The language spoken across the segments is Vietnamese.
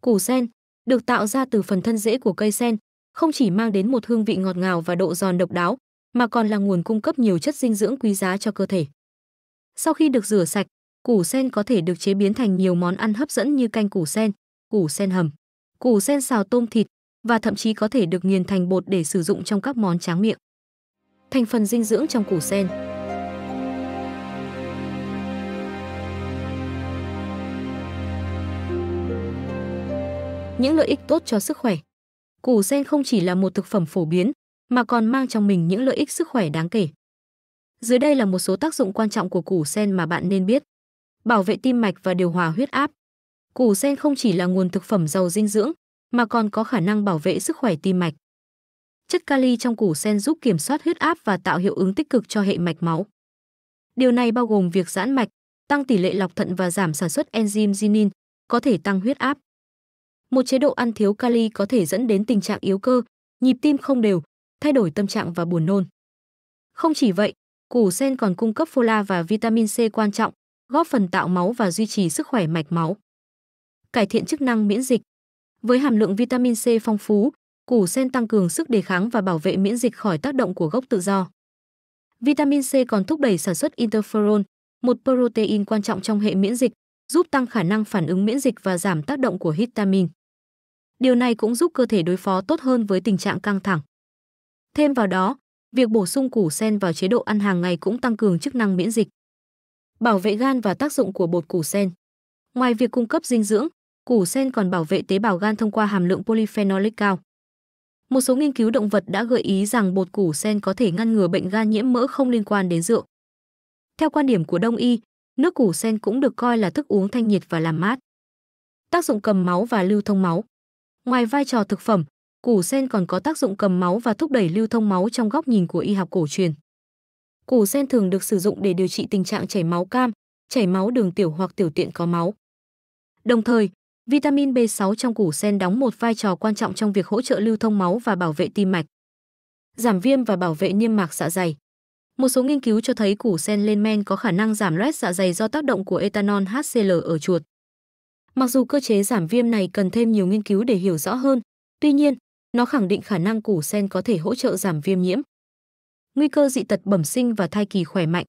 củ sen được tạo ra từ phần thân rễ của cây sen, không chỉ mang đến một hương vị ngọt ngào và độ giòn độc đáo, mà còn là nguồn cung cấp nhiều chất dinh dưỡng quý giá cho cơ thể. Sau khi được rửa sạch, củ sen có thể được chế biến thành nhiều món ăn hấp dẫn như canh củ sen, củ sen hầm, củ sen xào tôm thịt và thậm chí có thể được nghiền thành bột để sử dụng trong các món tráng miệng. Thành phần dinh dưỡng trong củ sen những lợi ích tốt cho sức khỏe. Củ sen không chỉ là một thực phẩm phổ biến, mà còn mang trong mình những lợi ích sức khỏe đáng kể. Dưới đây là một số tác dụng quan trọng của củ sen mà bạn nên biết. Bảo vệ tim mạch và điều hòa huyết áp. Củ sen không chỉ là nguồn thực phẩm giàu dinh dưỡng, mà còn có khả năng bảo vệ sức khỏe tim mạch. Chất kali trong củ sen giúp kiểm soát huyết áp và tạo hiệu ứng tích cực cho hệ mạch máu. Điều này bao gồm việc giãn mạch, tăng tỷ lệ lọc thận và giảm sản xuất enzyme ginin, có thể tăng huyết áp một chế độ ăn thiếu kali có thể dẫn đến tình trạng yếu cơ, nhịp tim không đều, thay đổi tâm trạng và buồn nôn. Không chỉ vậy, củ sen còn cung cấp fola và vitamin C quan trọng, góp phần tạo máu và duy trì sức khỏe mạch máu. Cải thiện chức năng miễn dịch. Với hàm lượng vitamin C phong phú, củ sen tăng cường sức đề kháng và bảo vệ miễn dịch khỏi tác động của gốc tự do. Vitamin C còn thúc đẩy sản xuất interferon, một protein quan trọng trong hệ miễn dịch, giúp tăng khả năng phản ứng miễn dịch và giảm tác động của histamine. Điều này cũng giúp cơ thể đối phó tốt hơn với tình trạng căng thẳng. Thêm vào đó, việc bổ sung củ sen vào chế độ ăn hàng ngày cũng tăng cường chức năng miễn dịch. Bảo vệ gan và tác dụng của bột củ sen. Ngoài việc cung cấp dinh dưỡng, củ sen còn bảo vệ tế bào gan thông qua hàm lượng polyphenolic cao. Một số nghiên cứu động vật đã gợi ý rằng bột củ sen có thể ngăn ngừa bệnh gan nhiễm mỡ không liên quan đến rượu. Theo quan điểm của Đông y, nước củ sen cũng được coi là thức uống thanh nhiệt và làm mát. Tác dụng cầm máu và lưu thông máu. Ngoài vai trò thực phẩm, củ sen còn có tác dụng cầm máu và thúc đẩy lưu thông máu trong góc nhìn của y học cổ truyền. Củ sen thường được sử dụng để điều trị tình trạng chảy máu cam, chảy máu đường tiểu hoặc tiểu tiện có máu. Đồng thời, vitamin B6 trong củ sen đóng một vai trò quan trọng trong việc hỗ trợ lưu thông máu và bảo vệ tim mạch, giảm viêm và bảo vệ niêm mạc dạ dày. Một số nghiên cứu cho thấy củ sen lên men có khả năng giảm loét dạ dày do tác động của ethanol HCl ở chuột. Mặc dù cơ chế giảm viêm này cần thêm nhiều nghiên cứu để hiểu rõ hơn, tuy nhiên, nó khẳng định khả năng củ sen có thể hỗ trợ giảm viêm nhiễm. Nguy cơ dị tật bẩm sinh và thai kỳ khỏe mạnh.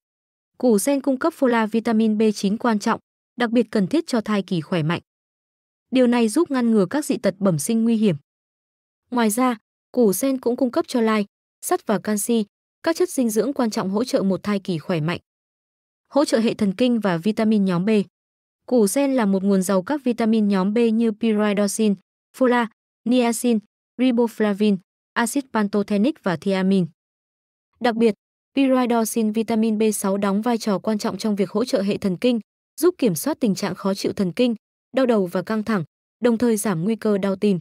Củ sen cung cấp fola vitamin B9 quan trọng, đặc biệt cần thiết cho thai kỳ khỏe mạnh. Điều này giúp ngăn ngừa các dị tật bẩm sinh nguy hiểm. Ngoài ra, củ sen cũng cung cấp cho lai, sắt và canxi, các chất dinh dưỡng quan trọng hỗ trợ một thai kỳ khỏe mạnh. Hỗ trợ hệ thần kinh và vitamin nhóm B. Củ sen là một nguồn giàu các vitamin nhóm B như pyridoxin, fola, niacin, riboflavin, axit pantothenic và thiamin. Đặc biệt, pyridoxin vitamin B6 đóng vai trò quan trọng trong việc hỗ trợ hệ thần kinh, giúp kiểm soát tình trạng khó chịu thần kinh, đau đầu và căng thẳng, đồng thời giảm nguy cơ đau tim.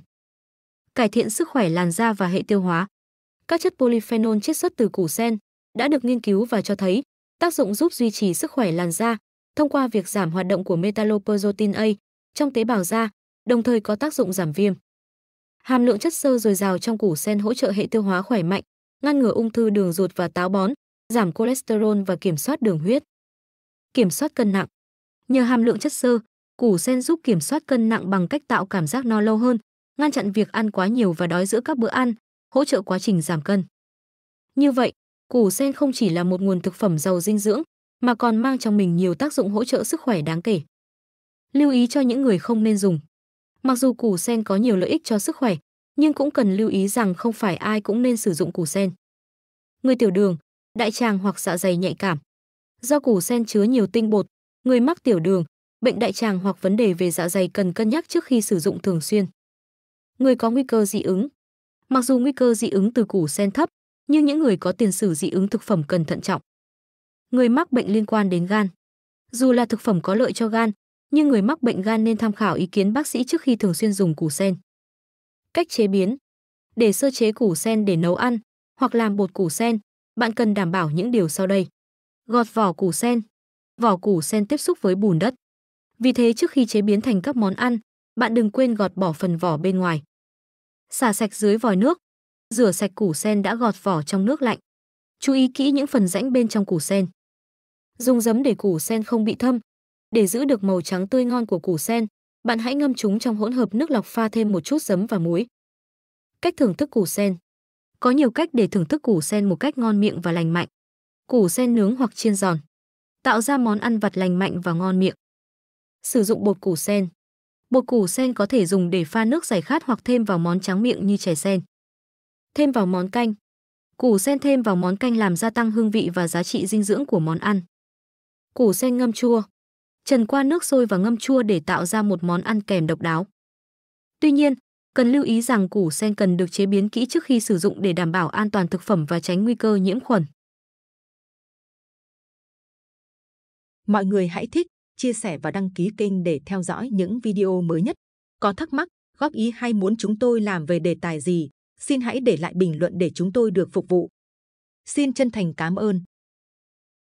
Cải thiện sức khỏe làn da và hệ tiêu hóa. Các chất polyphenol chiết xuất từ củ sen đã được nghiên cứu và cho thấy tác dụng giúp duy trì sức khỏe làn da, thông qua việc giảm hoạt động của metalloprotein A trong tế bào da, đồng thời có tác dụng giảm viêm. Hàm lượng chất xơ dồi dào trong củ sen hỗ trợ hệ tiêu hóa khỏe mạnh, ngăn ngừa ung thư đường ruột và táo bón, giảm cholesterol và kiểm soát đường huyết. Kiểm soát cân nặng. Nhờ hàm lượng chất xơ, củ sen giúp kiểm soát cân nặng bằng cách tạo cảm giác no lâu hơn, ngăn chặn việc ăn quá nhiều và đói giữa các bữa ăn, hỗ trợ quá trình giảm cân. Như vậy, củ sen không chỉ là một nguồn thực phẩm giàu dinh dưỡng mà còn mang trong mình nhiều tác dụng hỗ trợ sức khỏe đáng kể. Lưu ý cho những người không nên dùng. Mặc dù củ sen có nhiều lợi ích cho sức khỏe, nhưng cũng cần lưu ý rằng không phải ai cũng nên sử dụng củ sen. Người tiểu đường, đại tràng hoặc dạ dày nhạy cảm. Do củ sen chứa nhiều tinh bột, người mắc tiểu đường, bệnh đại tràng hoặc vấn đề về dạ dày cần cân nhắc trước khi sử dụng thường xuyên. Người có nguy cơ dị ứng. Mặc dù nguy cơ dị ứng từ củ sen thấp, nhưng những người có tiền sử dị ứng thực phẩm cần thận trọng người mắc bệnh liên quan đến gan. Dù là thực phẩm có lợi cho gan, nhưng người mắc bệnh gan nên tham khảo ý kiến bác sĩ trước khi thường xuyên dùng củ sen. Cách chế biến Để sơ chế củ sen để nấu ăn hoặc làm bột củ sen, bạn cần đảm bảo những điều sau đây. Gọt vỏ củ sen Vỏ củ sen tiếp xúc với bùn đất. Vì thế trước khi chế biến thành các món ăn, bạn đừng quên gọt bỏ phần vỏ bên ngoài. Xả sạch dưới vòi nước. Rửa sạch củ sen đã gọt vỏ trong nước lạnh. Chú ý kỹ những phần rãnh bên trong củ sen dùng giấm để củ sen không bị thâm. Để giữ được màu trắng tươi ngon của củ sen, bạn hãy ngâm chúng trong hỗn hợp nước lọc pha thêm một chút giấm và muối. Cách thưởng thức củ sen Có nhiều cách để thưởng thức củ sen một cách ngon miệng và lành mạnh. Củ sen nướng hoặc chiên giòn Tạo ra món ăn vặt lành mạnh và ngon miệng. Sử dụng bột củ sen Bột củ sen có thể dùng để pha nước giải khát hoặc thêm vào món tráng miệng như chè sen. Thêm vào món canh Củ sen thêm vào món canh làm gia tăng hương vị và giá trị dinh dưỡng của món ăn củ sen ngâm chua. Trần qua nước sôi và ngâm chua để tạo ra một món ăn kèm độc đáo. Tuy nhiên, cần lưu ý rằng củ sen cần được chế biến kỹ trước khi sử dụng để đảm bảo an toàn thực phẩm và tránh nguy cơ nhiễm khuẩn. Mọi người hãy thích, chia sẻ và đăng ký kênh để theo dõi những video mới nhất. Có thắc mắc, góp ý hay muốn chúng tôi làm về đề tài gì, xin hãy để lại bình luận để chúng tôi được phục vụ. Xin chân thành cảm ơn.